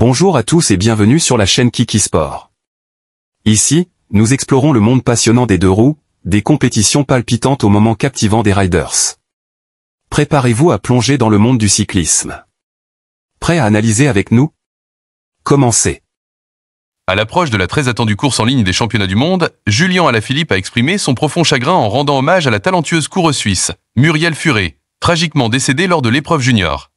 Bonjour à tous et bienvenue sur la chaîne Kiki Sport. Ici, nous explorons le monde passionnant des deux roues, des compétitions palpitantes au moment captivant des riders. Préparez-vous à plonger dans le monde du cyclisme. Prêt à analyser avec nous Commencez. À l'approche de la très attendue course en ligne des championnats du monde, Julien Alaphilippe a exprimé son profond chagrin en rendant hommage à la talentueuse coureuse suisse, Muriel Furet, tragiquement décédée lors de l'épreuve junior.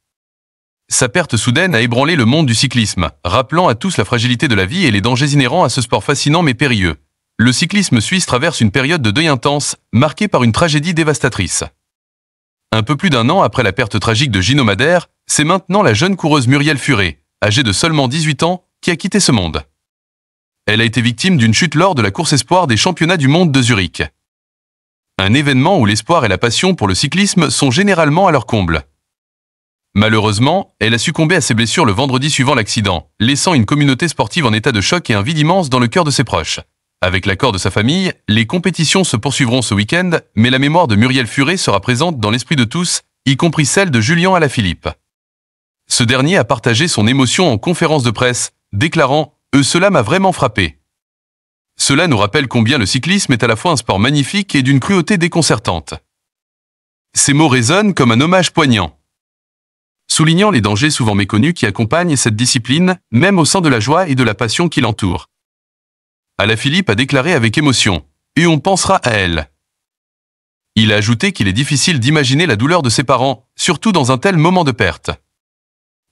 Sa perte soudaine a ébranlé le monde du cyclisme, rappelant à tous la fragilité de la vie et les dangers inhérents à ce sport fascinant mais périlleux. Le cyclisme suisse traverse une période de deuil intense, marquée par une tragédie dévastatrice. Un peu plus d'un an après la perte tragique de Gino Madère, c'est maintenant la jeune coureuse Muriel Furé, âgée de seulement 18 ans, qui a quitté ce monde. Elle a été victime d'une chute lors de la course espoir des championnats du monde de Zurich. Un événement où l'espoir et la passion pour le cyclisme sont généralement à leur comble. Malheureusement, elle a succombé à ses blessures le vendredi suivant l'accident, laissant une communauté sportive en état de choc et un vide immense dans le cœur de ses proches. Avec l'accord de sa famille, les compétitions se poursuivront ce week-end, mais la mémoire de Muriel Furet sera présente dans l'esprit de tous, y compris celle de Julien Alaphilippe. Ce dernier a partagé son émotion en conférence de presse, déclarant Eux, Cela m'a vraiment frappé. Cela nous rappelle combien le cyclisme est à la fois un sport magnifique et d'une cruauté déconcertante. Ces mots résonnent comme un hommage poignant soulignant les dangers souvent méconnus qui accompagnent cette discipline, même au sein de la joie et de la passion qui l'entoure. Alaphilippe a déclaré avec émotion « Et on pensera à elle ». Il a ajouté qu'il est difficile d'imaginer la douleur de ses parents, surtout dans un tel moment de perte.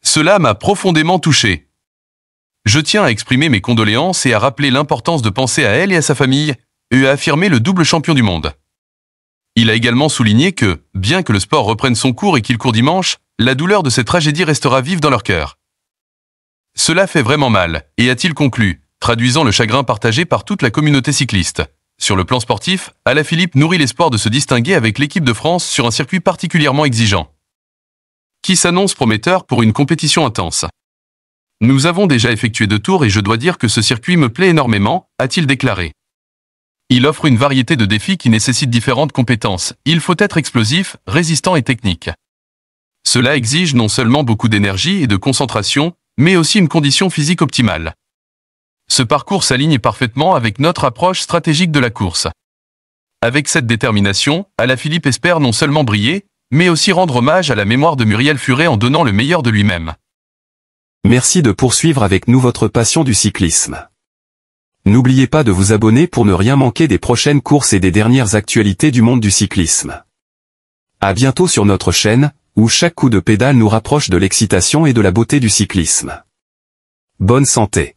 Cela m'a profondément touché. Je tiens à exprimer mes condoléances et à rappeler l'importance de penser à elle et à sa famille, et à affirmer le double champion du monde. Il a également souligné que, bien que le sport reprenne son cours et qu'il court dimanche, la douleur de cette tragédie restera vive dans leur cœur. Cela fait vraiment mal, et a-t-il conclu, traduisant le chagrin partagé par toute la communauté cycliste. Sur le plan sportif, Alaphilippe nourrit l'espoir de se distinguer avec l'équipe de France sur un circuit particulièrement exigeant. Qui s'annonce prometteur pour une compétition intense. Nous avons déjà effectué deux tours et je dois dire que ce circuit me plaît énormément, a-t-il déclaré. Il offre une variété de défis qui nécessitent différentes compétences. Il faut être explosif, résistant et technique. Cela exige non seulement beaucoup d'énergie et de concentration, mais aussi une condition physique optimale. Ce parcours s'aligne parfaitement avec notre approche stratégique de la course. Avec cette détermination, Alaphilippe espère non seulement briller, mais aussi rendre hommage à la mémoire de Muriel Furet en donnant le meilleur de lui-même. Merci de poursuivre avec nous votre passion du cyclisme. N'oubliez pas de vous abonner pour ne rien manquer des prochaines courses et des dernières actualités du monde du cyclisme. À bientôt sur notre chaîne, où chaque coup de pédale nous rapproche de l'excitation et de la beauté du cyclisme. Bonne santé